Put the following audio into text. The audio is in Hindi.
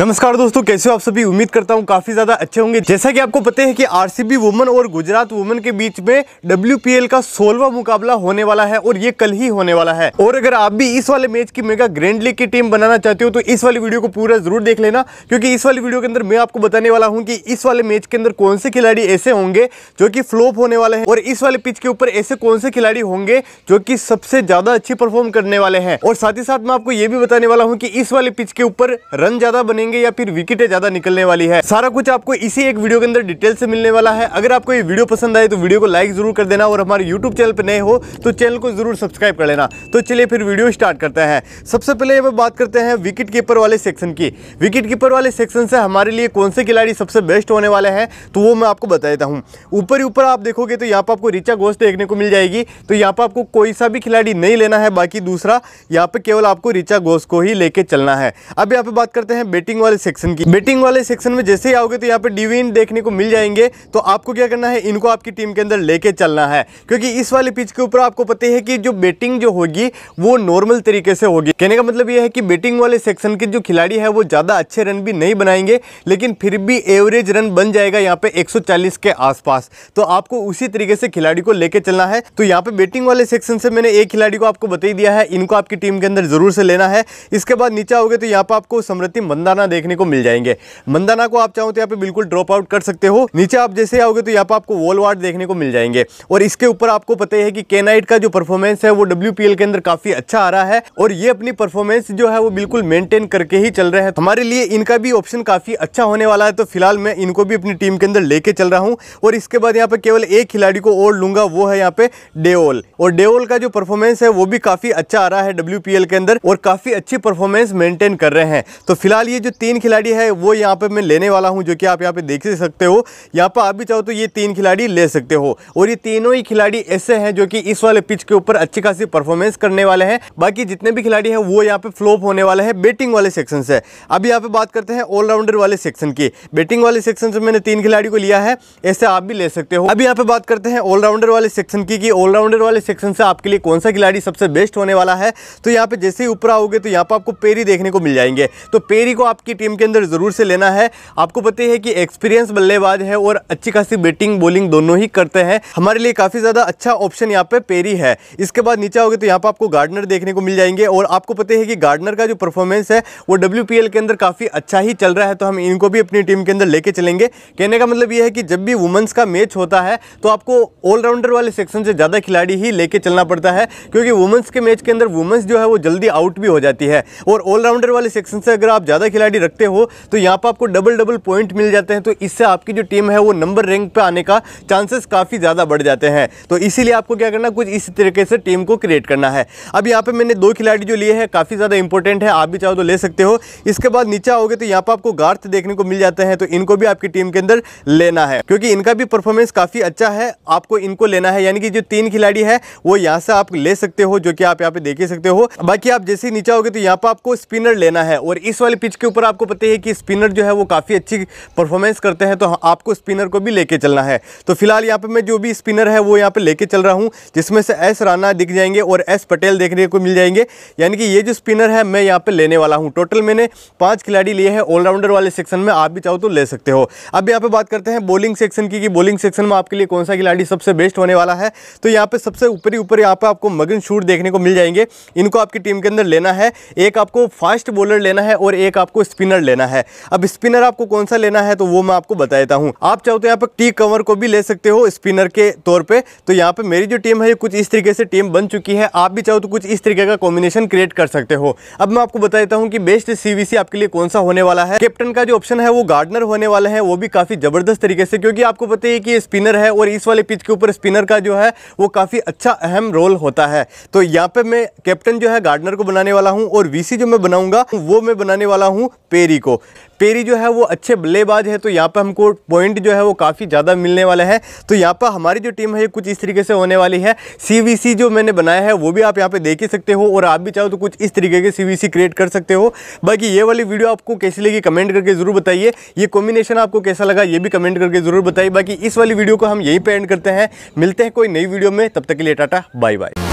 नमस्कार दोस्तों कैसे हो आप सभी उम्मीद करता हूँ काफी ज्यादा अच्छे होंगे जैसा कि आपको पता है कि आरसीबी वुमन और गुजरात वुमन के बीच में डब्ल्यू का सोलवा मुकाबला होने वाला है और ये कल ही होने वाला है और अगर आप भी इस वाले मैच की मेगा ग्रैंड लीग की टीम बनाना चाहते हो तो इस वाली वीडियो को पूरा जरूर देख लेना क्योंकि इस वाली वीडियो के अंदर मैं आपको बताने वाला हूँ कि इस वाले मैच के अंदर कौन से खिलाड़ी ऐसे होंगे जो की फ्लोप होने वाले हैं और इस वाले पिच के ऊपर ऐसे कौन से खिलाड़ी होंगे जो की सबसे ज्यादा अच्छी परफॉर्म करने वाले हैं और साथ ही साथ मैं आपको ये भी बताने वाला हूँ कि इस वाले पिच के ऊपर रन ज्यादा बनेंगे करेंगे या फिर विकेटें ज़्यादा निकलने वाली है सारा कुछ आपको इसी एक वीडियो के अंदर डिटेल से मिलने वाला है अगर आपको ये वीडियो पसंद आए तो वीडियो को लाइक जरूर कर देना और हमारे यूट्यूब चैनल पर नए हो तो चैनल को जरूर सब्सक्राइब कर लेना तो चलिए फिर वीडियो स्टार्ट करते हैं सबसे पहले अब बात करते हैं विकेट कीपर वाले सेक्शन की विकेट कीपर वाले सेक्शन से हमारे लिए कौन से खिलाड़ी सबसे बेस्ट होने वाले हैं तो वो मैं आपको बता देता हूँ ऊपर ऊपर आप देखोगे तो यहाँ पर आपको रिचा घोष देखने को मिल जाएगी तो यहाँ पर आपको कोई सा भी खिलाड़ी नहीं लेना है बाकी दूसरा यहाँ पर केवल आपको रिचा घोष को ही लेके चलना है अब यहाँ पे बात करते हैं बैटिंग बेटिंग वाले सेक्शन की बेटिंग वाले सेक्शन में जैसे ही आओगे तो यहाँ पे डिविन देखने को मिल जाएंगे तो आपको क्या करना है इनको आपकी टीम के अंदर लेके चलना है क्योंकि इस वाले पिच के ऊपर आपको पता है कि जो बेटिंग जो होगी वो नॉर्मल तरीके से होगी कहने का मतलब यह है कि बेटिंग वाले सेक्शन के जो खिलाड़ी है वो ज़्यादा अच्छे रन भी नहीं बनाएंगे लेकिन फिर भी एवरेज रन बन जाएगा यहाँ पे एक के आसपास तो आपको उसी तरीके से खिलाड़ी को लेके चलना है तो यहाँ पे बेटिंग वाले सेक्शन से मैंने एक खिलाड़ी को आपको बता दिया है इनको आपकी टीम के अंदर जरूर से लेना है इसके बाद नीचे आओगे तो यहाँ पे आपको समृति मंदाना मंदाना देखने को मिल जाएंगे मंदाना को आप चाहो तो यहाँ पे बिल्कुल ड्रॉप आउट कर सकते हो नीचे आप जैसे आओगे तो यहाँ पे आपको वॉल वार्ड देखने को मिल जाएंगे और इसके ऊपर आपको पता है कि केनाइट का जो परफॉर्मेंस है वो डब्ल्यू के अंदर काफी अच्छा आ रहा है और ये अपनी परफॉर्मेंस जो है वो बिल्कुल मेंटेन करके ही चल रहे हैं हमारे लिए इनका भी ऑप्शन काफी अच्छा होने वाला है तो फिलहाल मैं इनको भी अपनी टीम के अंदर लेके चल रहा हूँ और इसके बाद यहाँ पे केवल एक खिलाड़ी को और लूंगा वो है यहाँ पे डेओल और डेओल का जो परफॉर्मेंस है वो भी काफी अच्छा आ रहा है डब्ल्यू के अंदर और काफी अच्छी परफॉर्मेंस मेंटेन कर रहे हैं तो फिलहाल ये जो जो तीन खिलाड़ी है वो यहाँ पे मैं लेने वाला हूँ जो कि आप यहाँ पे देख सकते हो यहाँ पर आप भी चाहो तो ये तीन खिलाड़ी ले सकते हो और ये तीनों ही खिलाड़ी ऐसे हैं जो कि इस वाले पिच के ऊपर अच्छी खासी परफॉर्मेंस करने वाले हैं बाकी जितने भी खिलाड़ी हैं वो यहाँ पे फ्लोप होने वाले हैं बैटिंग वाले सेक्शन से अब यहाँ पे बात करते हैं ऑलराउंडर वाले सेक्शन की बैटिंग वाले सेक्शन से मैंने तीन खिलाड़ी को लिया है ऐसे आप भी ले सकते हो अभी यहाँ पे बात करते हैं ऑलराउंडर वाले सेक्शन की ऑलराउंडर वाले सेक्शन से आपके लिए कौन सा खिलाड़ी सबसे बेस्ट होने वाला है तो यहाँ पे जैसे ही ऊपर आओगे तो यहाँ पर आपको पेरी देखने को मिल जाएंगे तो पेरी को आप आपकी टीम के अंदर ज़रूर से लेना है आपको पता है कि एक्सपीरियंस बल्लेबाज है और अच्छी खासी बैटिंग बॉलिंग दोनों ही करते हैं हमारे लिए काफ़ी ज़्यादा अच्छा ऑप्शन यहाँ पे पेरी है इसके बाद नीचे आओगे तो यहाँ पर आपको गार्डनर देखने को मिल जाएंगे और आपको पता है कि गार्डनर का जो परफॉर्मेंस है वो डब्ल्यू के अंदर काफ़ी अच्छा ही चल रहा है तो हम इनको भी अपनी टीम के अंदर लेके चलेंगे कहने का मतलब ये है कि जब भी वुमेंस का मैच होता है तो आपको ऑलराउंडर वाले सेक्शन से ज़्यादा खिलाड़ी ही लेके चलना पड़ता है क्योंकि वुमेंस के मैच के अंदर वुमेंस जो है वो जल्दी आउट भी हो जाती है और ऑलराउंडर वाले सेक्शन से अगर आप ज़्यादा खिलाड़ी खिलाड़ी रखते हो तो यहाँ पर आपको डबल डबल पॉइंट मिल जाते हैं तो इससे आपकी जो टीम है वो नंबर रैंक पर आने का चांसेस काफ़ी ज़्यादा बढ़ जाते हैं तो इसीलिए आपको क्या करना कुछ इसी तरीके से टीम को क्रिएट करना है अब यहाँ पर मैंने दो खिलाड़ी जो लिए हैं काफ़ी ज़्यादा इंपॉर्टेंट है आप भी चाहो तो ले सकते हो इसके बाद नीचे आओगे तो यहाँ पर आपको गार्थ देखने को मिल जाते हैं तो इनको भी आपकी टीम के अंदर लेना है क्योंकि इनका भी परफॉर्मेंस काफ़ी अच्छा है आपको इनको लेना है यानी कि जो तीन खिलाड़ी है वो यहाँ से आप ले सकते हो जो कि आप यहाँ पे देख ही सकते हो बाकी आप जैसे ही नीचे आओगे तो यहाँ पर आपको स्पिनर लेना है और इस वाले पिच के ऊपर ऊपर आपको पता है कि स्पिनर जो है वो काफ़ी अच्छी परफॉर्मेंस करते हैं तो आपको स्पिनर को भी लेके चलना है तो फिलहाल यहाँ पे मैं जो भी स्पिनर है वो यहाँ पे लेके चल रहा हूँ जिसमें से एस राना दिख जाएंगे और एस पटेल देखने को मिल जाएंगे यानी कि ये जो स्पिनर है मैं यहाँ पर लेने वाला हूँ टोटल मैंने पाँच खिलाड़ी लिए हैं ऑलराउंडर वाले सेक्शन में आप भी चाहो तो ले सकते हो अब यहाँ पर बात करते हैं बॉलिंग सेक्शन की कि बॉलिंग सेक्शन में आपके लिए कौन सा खिलाड़ी सबसे बेस्ट होने वाला है तो यहाँ पर सबसे ऊपरी ऊपर यहाँ पर आपको मगन शूट देखने को मिल जाएंगे इनको आपकी टीम के अंदर लेना है एक आपको फास्ट बॉलर लेना है और एक आपको स्पिनर लेना है अब स्पिनर आपको कौन सा लेना है तो वो मैं आपको बता देता हूँ आप चाहो तो यहाँ पर टी कवर को भी ले सकते हो स्पिनर के तौर पर तो यहाँ पर मेरी जो टीम है कुछ इस तरीके से टीम बन चुकी है आप भी चाहो तो कुछ इस तरीके का कॉम्बिनेशन क्रिएट कर सकते हो अब मैं आपको बता देता हूँ कि बेस्ट सीवीसी आपके लिए कौन सा होने वाला है कैप्टन का जो ऑप्शन है वो गार्डनर होने वाला है वो भी काफ़ी ज़बरदस्त तरीके से क्योंकि आपको पता है कि स्पिनर है और इस वाले पिच के ऊपर स्पिनर का जो है वो काफ़ी अच्छा अहम रोल होता है तो यहाँ पे मैं कैप्टन जो है गार्डनर को बनाने वाला हूँ और वीसी जो मैं बनाऊंगा वो मैं बनाने वाला हूँ पेरी को पेरी जो है वो अच्छे बल्लेबाज है तो यहाँ पर हमको पॉइंट जो है वो काफ़ी ज़्यादा मिलने वाला है तो यहाँ पर हमारी जो टीम है ये कुछ इस तरीके से होने वाली है सीवीसी जो मैंने बनाया है वो भी आप यहाँ पे देख ही सकते हो और आप भी चाहो तो कुछ इस तरीके के सीवीसी क्रिएट कर सकते हो बाकी ये वाली वीडियो आपको कैसी लगी कमेंट करके ज़रूर बताइए ये कॉम्बिनेशन आपको कैसा लगा ये भी कमेंट करके ज़रूर बताइए बाकी इस वाली वीडियो को हम यहीं पर एंड करते हैं मिलते हैं कोई नई वीडियो में तब तक के लिए टाटा बाय बाय